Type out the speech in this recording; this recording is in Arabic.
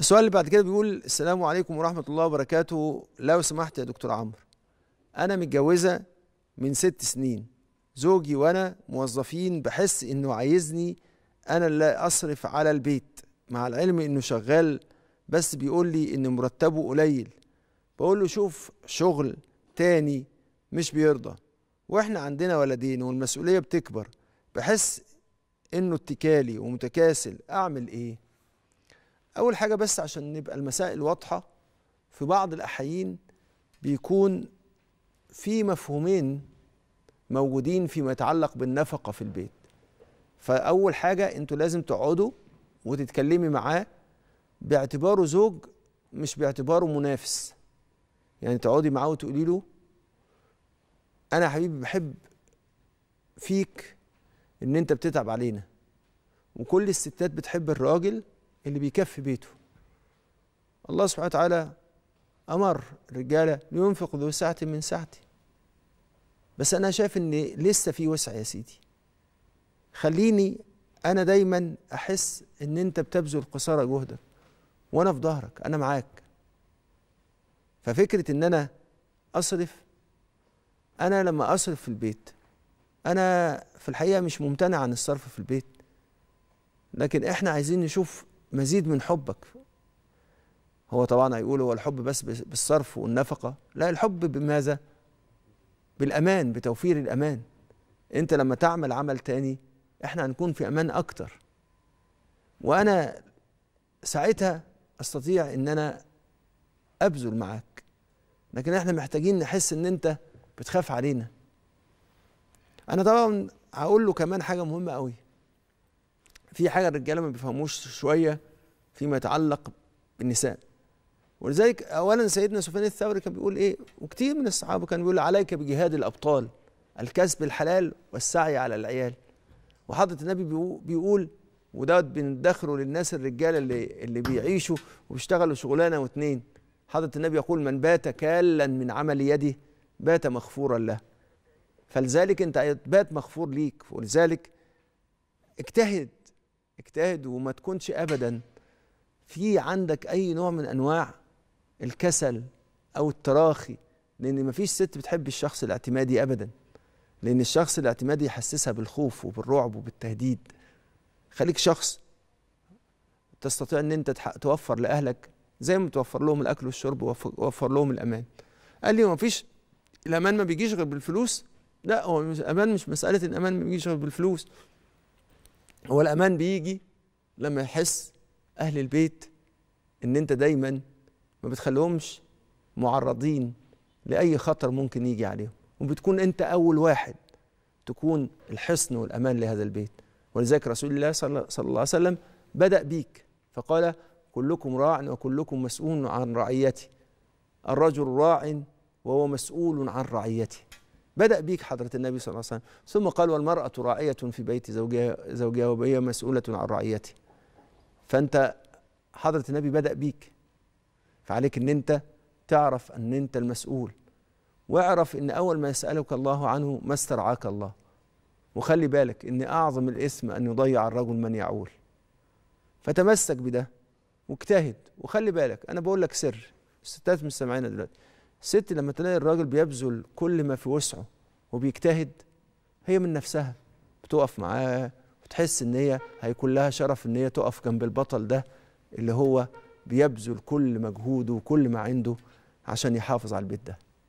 السؤال اللي بعد كده بيقول السلام عليكم ورحمه الله وبركاته لو سمحت يا دكتور عمرو انا متجوزه من ست سنين زوجي وانا موظفين بحس انه عايزني انا اللي اصرف على البيت مع العلم انه شغال بس بيقول لي ان مرتبه قليل بقول له شوف شغل تاني مش بيرضى واحنا عندنا ولدين والمسؤوليه بتكبر بحس انه اتكالي ومتكاسل اعمل ايه اول حاجه بس عشان نبقى المسائل واضحه في بعض الأحيين بيكون في مفهومين موجودين فيما يتعلق بالنفقه في البيت فاول حاجه انتوا لازم تقعدوا وتتكلمي معاه باعتباره زوج مش باعتباره منافس يعني تقعدي معاه وتقولي له انا حبيبي بحب فيك ان انت بتتعب علينا وكل الستات بتحب الراجل اللي بيكفي بيته الله سبحانه وتعالى أمر الرجالة لينفق ذو سعة من سعته بس أنا شايف إن لسه في وسع يا سيدي خليني أنا دايما أحس إن أنت بتبذل قصارى جهدك وأنا في ظهرك أنا معاك ففكرة إن أنا أصرف أنا لما أصرف في البيت أنا في الحقيقة مش ممتنع عن الصرف في البيت لكن إحنا عايزين نشوف مزيد من حبك هو طبعا هيقول هو الحب بس بالصرف والنفقة لا الحب بماذا بالأمان بتوفير الأمان أنت لما تعمل عمل تاني احنا هنكون في أمان أكتر وأنا ساعتها أستطيع أن أنا أبذل معاك لكن احنا محتاجين نحس أن أنت بتخاف علينا أنا طبعا هقول له كمان حاجة مهمة قوي في حاجه الرجاله ما بيفهموش شويه فيما يتعلق بالنساء ولذلك اولا سيدنا سفيان الثوري كان بيقول ايه وكثير من الصحابه كان بيقول عليك بجهاد الابطال الكسب الحلال والسعي على العيال وحضره النبي بيقول ودوت بندخله للناس الرجاله اللي اللي بيعيشوا وبيشتغلوا شغلانه واثنين حضره النبي يقول من بات كالا من عمل يده بات مغفورا له فلذلك انت بات مغفور ليك ولذلك اجتهد اجتهد وما تكونش ابدا في عندك اي نوع من انواع الكسل او التراخي لان مفيش ست بتحب الشخص الاعتمادي ابدا لان الشخص الاعتمادي يحسسها بالخوف وبالرعب وبالتهديد خليك شخص تستطيع ان انت توفر لاهلك زي ما توفر لهم الاكل والشرب ووفر لهم الامان قال لي ما فيش الامان ما بيجيش غير بالفلوس لا هو الامان مش مساله الامان ما بيجيش غير بالفلوس هو الامان بيجي لما يحس اهل البيت ان انت دايما ما بتخليهمش معرضين لاي خطر ممكن يجي عليهم وبتكون انت اول واحد تكون الحصن والامان لهذا البيت ولذلك رسول الله صلى الله عليه وسلم بدا بيك فقال كلكم راع وكلكم مسؤول عن رعيته الرجل راع وهو مسؤول عن رعيته بدأ بيك حضرة النبي صلى الله عليه وسلم ثم قال والمرأة راعية في بيت زوجها, زوجها وهي مسؤولة عن رعيته فأنت حضرة النبي بدأ بيك فعليك أن أنت تعرف أن أنت المسؤول واعرف أن أول ما يسألك الله عنه ما استرعاك الله وخلي بالك أن أعظم الإثم أن يضيع الرجل من يعول فتمسك بده واجتهد وخلي بالك أنا بقول لك سر الستات مش سامعينها دلوقتي الست لما تلاقي الراجل بيبذل كل ما في وسعه وبيجتهد هي من نفسها بتقف معاه وتحس ان هي هيكون لها شرف ان هي تقف جنب البطل ده اللي هو بيبذل كل مجهوده وكل ما عنده عشان يحافظ على البيت ده